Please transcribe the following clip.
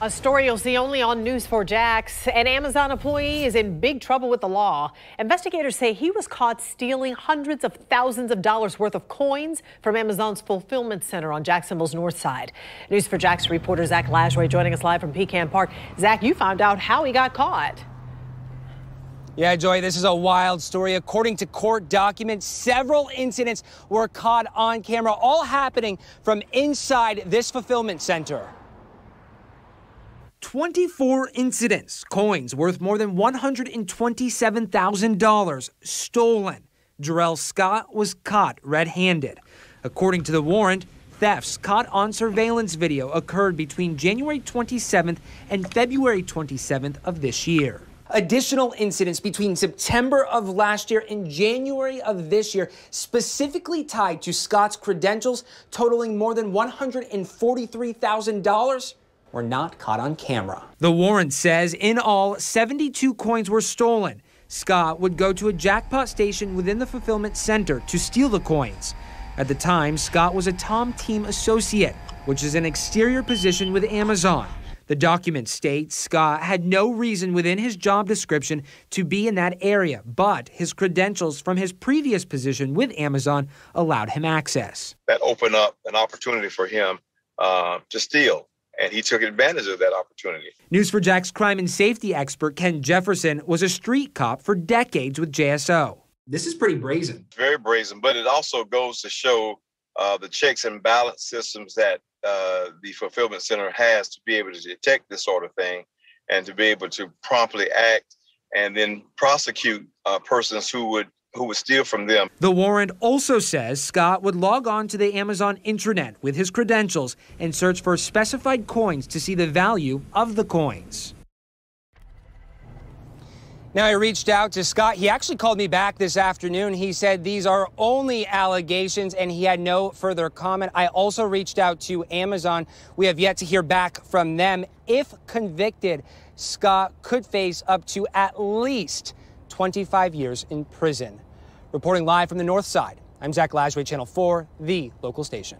A story you'll see only on News 4 Jax. An Amazon employee is in big trouble with the law. Investigators say he was caught stealing hundreds of thousands of dollars worth of coins from Amazon's fulfillment center on Jacksonville's north side. News 4 Jax reporter Zach Lashway joining us live from Pecan Park. Zach, you found out how he got caught. Yeah, Joy, this is a wild story. According to court documents, several incidents were caught on camera, all happening from inside this fulfillment center. 24 incidents, coins worth more than $127,000 stolen. Jarrell Scott was caught red handed. According to the warrant, thefts caught on surveillance video occurred between January 27th and February 27th of this year. Additional incidents between September of last year and January of this year, specifically tied to Scott's credentials, totaling more than $143,000 were not caught on camera. The warrant says in all, 72 coins were stolen. Scott would go to a jackpot station within the fulfillment center to steal the coins. At the time, Scott was a Tom Team associate, which is an exterior position with Amazon. The document states Scott had no reason within his job description to be in that area, but his credentials from his previous position with Amazon allowed him access. That opened up an opportunity for him uh, to steal and he took advantage of that opportunity. News for Jack's crime and safety expert Ken Jefferson was a street cop for decades with JSO. This is pretty brazen. Very brazen, but it also goes to show uh, the checks and balance systems that uh, the fulfillment center has to be able to detect this sort of thing and to be able to promptly act and then prosecute uh, persons who would who would steal from them. The warrant also says Scott would log on to the Amazon intranet with his credentials and search for specified coins to see the value of the coins. Now, I reached out to Scott. He actually called me back this afternoon. He said these are only allegations and he had no further comment. I also reached out to Amazon. We have yet to hear back from them. If convicted, Scott could face up to at least 25 years in prison. Reporting live from the North Side, I'm Zach Lashway, Channel 4, the local station.